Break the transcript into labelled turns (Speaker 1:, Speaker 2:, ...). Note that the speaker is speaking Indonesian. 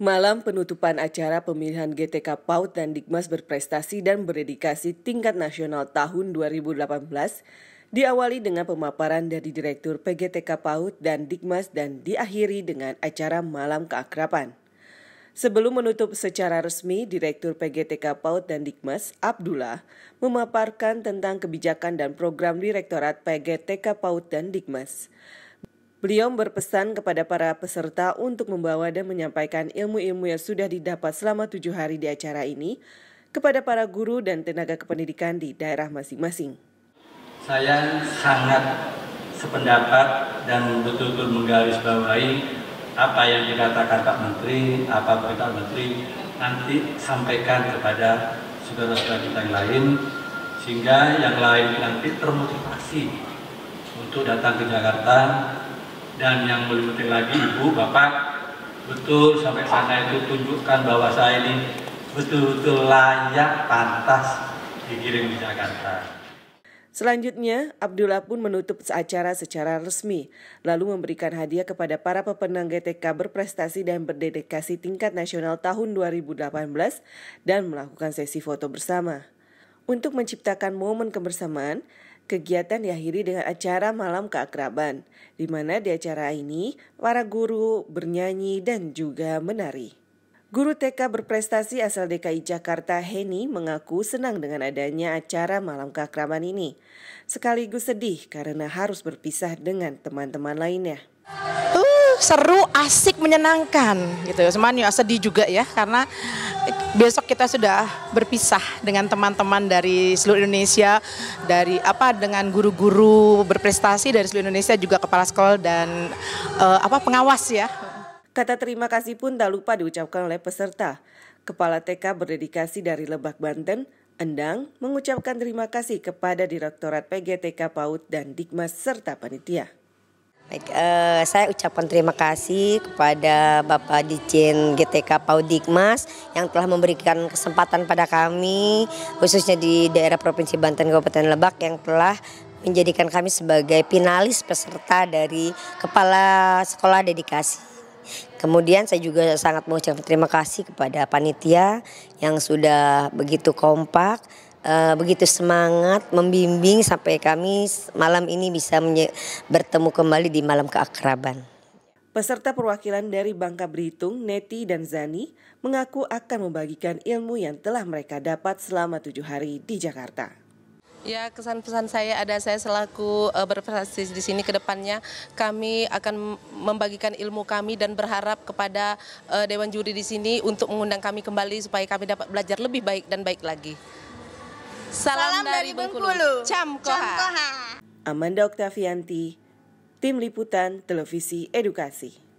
Speaker 1: Malam penutupan acara pemilihan GTK PAUD dan Dikmas berprestasi dan berdedikasi tingkat nasional tahun 2018 diawali dengan pemaparan dari Direktur PGTK PAUD dan Dikmas dan diakhiri dengan acara malam keakraban. Sebelum menutup secara resmi, Direktur PGTK PAUD dan Dikmas, Abdullah, memaparkan tentang kebijakan dan program Direktorat PGTK PAUD dan Dikmas. Beliau berpesan kepada para peserta untuk membawa dan menyampaikan ilmu-ilmu yang sudah didapat selama tujuh hari di acara ini kepada para guru dan tenaga kependidikan di daerah masing-masing. Saya sangat
Speaker 2: sependapat dan betul-betul menggarisbawahi apa yang dikatakan Pak Menteri, apa Pak Menteri nanti sampaikan kepada saudara-saudara kita yang lain sehingga yang lain nanti termotivasi untuk datang ke Jakarta dan yang lebih penting lagi ibu bapak betul sampai sana itu tunjukkan bahwa saya ini betul-betul layak pantas dikirim di Jakarta.
Speaker 1: Selanjutnya, Abdullah pun menutup acara secara resmi, lalu memberikan hadiah kepada para pemenang GTK berprestasi dan berdedikasi tingkat nasional tahun 2018 dan melakukan sesi foto bersama. Untuk menciptakan momen kebersamaan, Kegiatan diakhiri dengan acara malam keakraban, di mana di acara ini para guru bernyanyi dan juga menari. Guru TK berprestasi asal DKI Jakarta Heni mengaku senang dengan adanya acara malam keakraban ini, sekaligus sedih karena harus berpisah dengan teman-teman lainnya seru, asik, menyenangkan gitu. Cuman ya sedih juga ya karena besok kita sudah berpisah dengan teman-teman dari seluruh Indonesia, dari apa dengan guru-guru berprestasi dari seluruh Indonesia juga kepala sekolah dan uh, apa pengawas ya. Kata terima kasih pun tak lupa diucapkan oleh peserta. Kepala TK berdedikasi dari Lebak Banten, Endang mengucapkan terima kasih kepada Direktorat PGTK PAUD dan Dikmas serta panitia.
Speaker 3: Baik, eh, saya ucapkan terima kasih kepada Bapak Dijen GTK Paudikmas yang telah memberikan kesempatan pada kami khususnya di daerah Provinsi Banten Kabupaten Lebak yang telah menjadikan kami sebagai finalis peserta dari Kepala Sekolah Dedikasi. Kemudian saya juga sangat mengucapkan terima kasih kepada panitia yang sudah begitu kompak uh, begitu semangat membimbing sampai kami malam ini bisa bertemu kembali di malam keakraban.
Speaker 1: Peserta perwakilan dari Bangka Belitung, Neti dan Zani, mengaku akan membagikan ilmu yang telah mereka dapat selama tujuh hari di Jakarta. Ya, kesan-pesan saya ada saya selaku uh, berprestasi di sini ke depannya kami akan membagikan ilmu kami dan berharap kepada uh, dewan juri di sini untuk mengundang kami kembali supaya kami dapat belajar lebih baik dan baik lagi. Salam, Salam dari Bengkulu. Bengkulu. Camkoha. Amanda Oktavianti, Tim Liputan Televisi Edukasi.